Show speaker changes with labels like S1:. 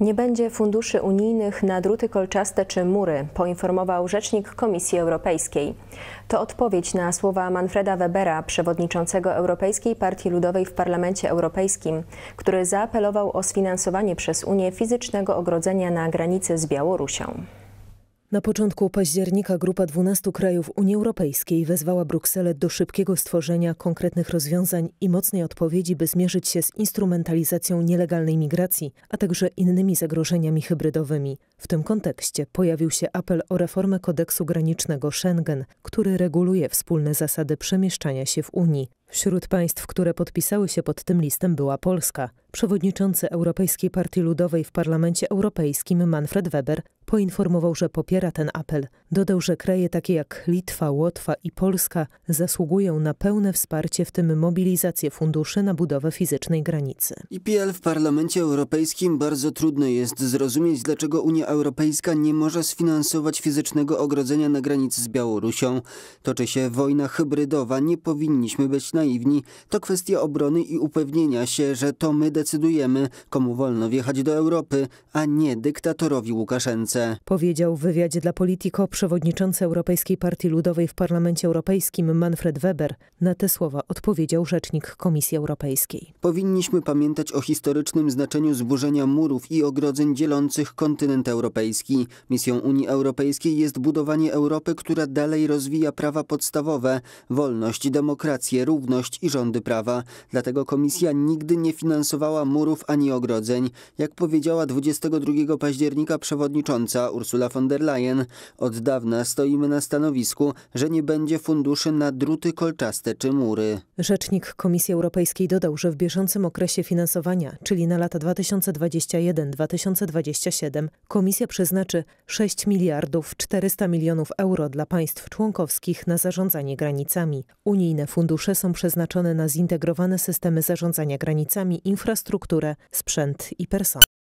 S1: Nie będzie funduszy unijnych na druty kolczaste czy mury, poinformował rzecznik Komisji Europejskiej. To odpowiedź na słowa Manfreda Webera, przewodniczącego Europejskiej Partii Ludowej w Parlamencie Europejskim, który zaapelował o sfinansowanie przez Unię fizycznego ogrodzenia na granicy z Białorusią.
S2: Na początku października grupa 12 krajów Unii Europejskiej wezwała Brukselę do szybkiego stworzenia konkretnych rozwiązań i mocnej odpowiedzi, by zmierzyć się z instrumentalizacją nielegalnej migracji, a także innymi zagrożeniami hybrydowymi. W tym kontekście pojawił się apel o reformę kodeksu granicznego Schengen, który reguluje wspólne zasady przemieszczania się w Unii. Wśród państw, które podpisały się pod tym listem była Polska. Przewodniczący Europejskiej Partii Ludowej w Parlamencie Europejskim Manfred Weber Poinformował, że popiera ten apel Dodał, że kraje takie jak Litwa, Łotwa i Polska zasługują na pełne wsparcie, w tym mobilizację funduszy na budowę fizycznej granicy.
S3: IPL w Parlamencie Europejskim bardzo trudno jest zrozumieć, dlaczego Unia Europejska nie może sfinansować fizycznego ogrodzenia na granicy z Białorusią. Toczy się wojna hybrydowa, nie powinniśmy być naiwni. To kwestia obrony i upewnienia się, że to my decydujemy, komu wolno wjechać do Europy, a nie dyktatorowi Łukaszence.
S2: Powiedział w wywiadzie dla Politiko przewodniczący Europejskiej Partii Ludowej w Parlamencie Europejskim Manfred Weber. Na te słowa odpowiedział rzecznik Komisji Europejskiej.
S3: Powinniśmy pamiętać o historycznym znaczeniu zburzenia murów i ogrodzeń dzielących kontynent europejski. Misją Unii Europejskiej jest budowanie Europy, która dalej rozwija prawa podstawowe, wolność, demokrację, równość i rządy prawa. Dlatego Komisja nigdy nie finansowała murów ani ogrodzeń. Jak powiedziała 22 października przewodnicząca Ursula von der Leyen, od dawna stoimy na stanowisku, że nie będzie funduszy na druty kolczaste czy mury.
S2: Rzecznik Komisji Europejskiej dodał, że w bieżącym okresie finansowania, czyli na lata 2021-2027, Komisja przeznaczy 6 miliardów 400 milionów euro dla państw członkowskich na zarządzanie granicami. Unijne fundusze są przeznaczone na zintegrowane systemy zarządzania granicami, infrastrukturę, sprzęt i personel.